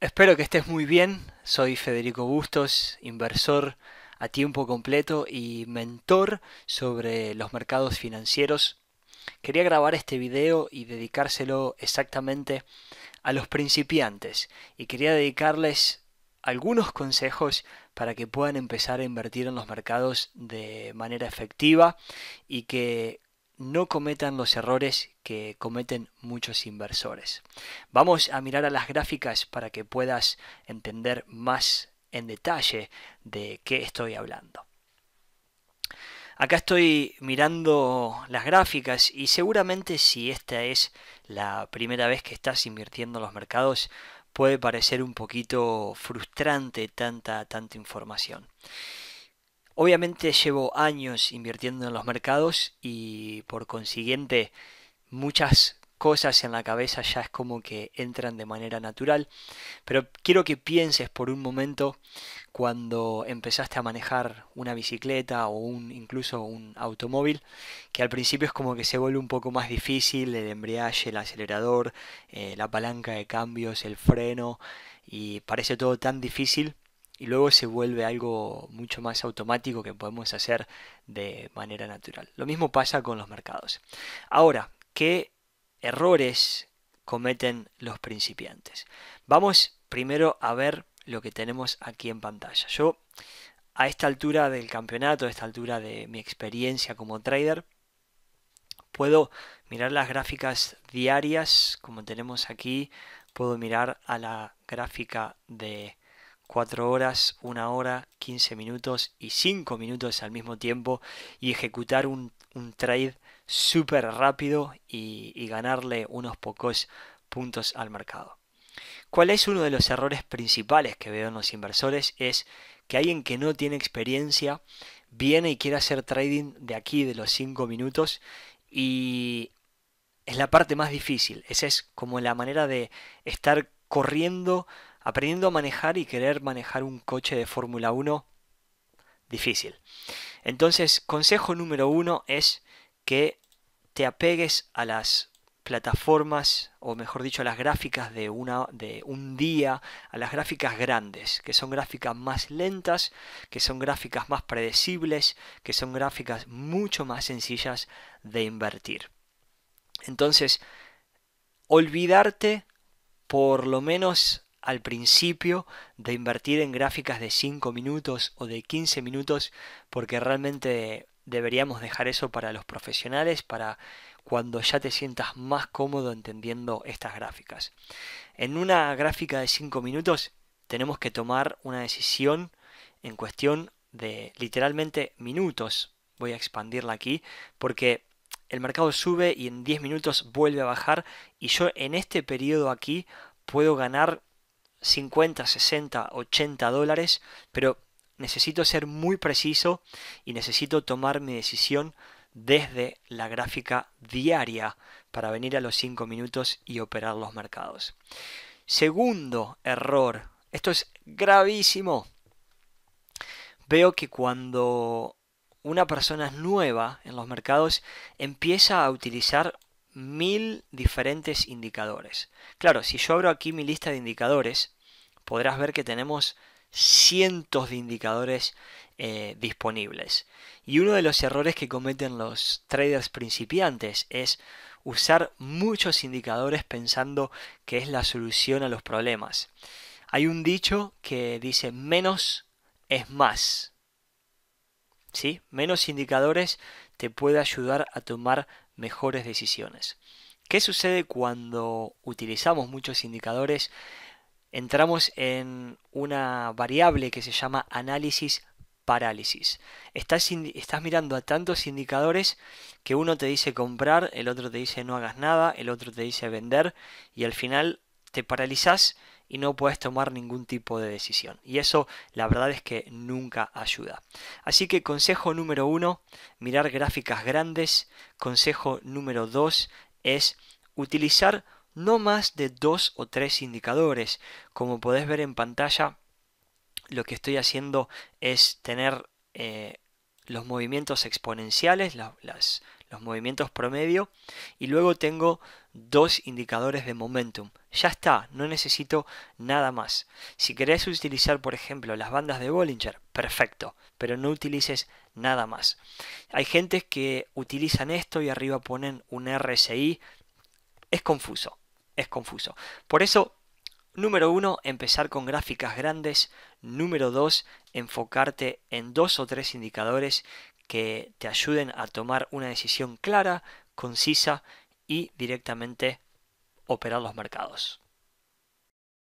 Espero que estés muy bien. Soy Federico Bustos, inversor a tiempo completo y mentor sobre los mercados financieros. Quería grabar este video y dedicárselo exactamente a los principiantes y quería dedicarles algunos consejos para que puedan empezar a invertir en los mercados de manera efectiva y que no cometan los errores que cometen muchos inversores. Vamos a mirar a las gráficas para que puedas entender más en detalle de qué estoy hablando. Acá estoy mirando las gráficas y seguramente si esta es la primera vez que estás invirtiendo en los mercados puede parecer un poquito frustrante tanta, tanta información. Obviamente llevo años invirtiendo en los mercados y por consiguiente muchas cosas en la cabeza ya es como que entran de manera natural. Pero quiero que pienses por un momento cuando empezaste a manejar una bicicleta o un, incluso un automóvil, que al principio es como que se vuelve un poco más difícil el embriaje, el acelerador, eh, la palanca de cambios, el freno, y parece todo tan difícil y luego se vuelve algo mucho más automático que podemos hacer de manera natural. Lo mismo pasa con los mercados. Ahora, ¿qué errores cometen los principiantes? Vamos primero a ver lo que tenemos aquí en pantalla. Yo a esta altura del campeonato, a esta altura de mi experiencia como trader, puedo mirar las gráficas diarias como tenemos aquí, puedo mirar a la gráfica de 4 horas, 1 hora, 15 minutos y 5 minutos al mismo tiempo y ejecutar un, trade súper rápido y, y ganarle unos pocos puntos al mercado. ¿Cuál es uno de los errores principales que veo en los inversores? Es que alguien que no tiene experiencia viene y quiere hacer trading de aquí, de los 5 minutos, y es la parte más difícil. Esa es como la manera de estar corriendo aprendiendo a manejar y querer manejar un coche de Fórmula 1, difícil. Entonces, consejo número uno es que te apegues a las plataformas, o mejor dicho, a las gráficas de, una, de un día, a las gráficas grandes, que son gráficas más lentas, que son gráficas más predecibles, que son gráficas mucho más sencillas de invertir. Entonces, olvidarte por lo menos al principio de invertir en gráficas de 5 minutos o de 15 minutos porque realmente deberíamos dejar eso para los profesionales, para cuando ya te sientas más cómodo entendiendo estas gráficas. En una gráfica de 5 minutos tenemos que tomar una decisión en cuestión de literalmente minutos. Voy a expandirla aquí porque el mercado sube y en 10 minutos vuelve a bajar y yo en este periodo aquí puedo ganar 50, 60, 80 dólares, pero necesito ser muy preciso y necesito tomar mi decisión desde la gráfica diaria para venir a los 5 minutos y operar los mercados. Segundo error, esto es gravísimo. Veo que cuando una persona nueva en los mercados empieza a utilizar mil diferentes indicadores. Claro, si yo abro aquí mi lista de indicadores, podrás ver que tenemos cientos de indicadores eh, disponibles. Y uno de los errores que cometen los traders principiantes es usar muchos indicadores pensando que es la solución a los problemas. Hay un dicho que dice menos es más. ¿Sí? Menos indicadores te puede ayudar a tomar mejores decisiones. ¿Qué sucede cuando utilizamos muchos indicadores? Entramos en una variable que se llama análisis parálisis. Estás, mirando a tantos indicadores que uno te dice comprar, el otro te dice no hagas nada, el otro te dice vender y al final te paralizas y no puedes tomar ningún tipo de decisión. Y eso la verdad es que nunca ayuda. Así que consejo número uno, mirar gráficas grandes. Consejo número dos es utilizar no más de dos o tres indicadores. Como podés ver en pantalla, lo que estoy haciendo es tener eh, los movimientos exponenciales, las, los movimientos promedio y luego tengo dos indicadores de momentum. Ya está, no necesito nada más. Si querés utilizar, por ejemplo, las bandas de Bollinger, perfecto, pero no utilices nada más. Hay gente que utilizan esto y arriba ponen un RSI. Es confuso, es confuso. Por eso, número uno, empezar con gráficas grandes. Número dos, enfocarte en dos o tres indicadores que te ayuden a tomar una decisión clara, concisa y directamente operar los mercados.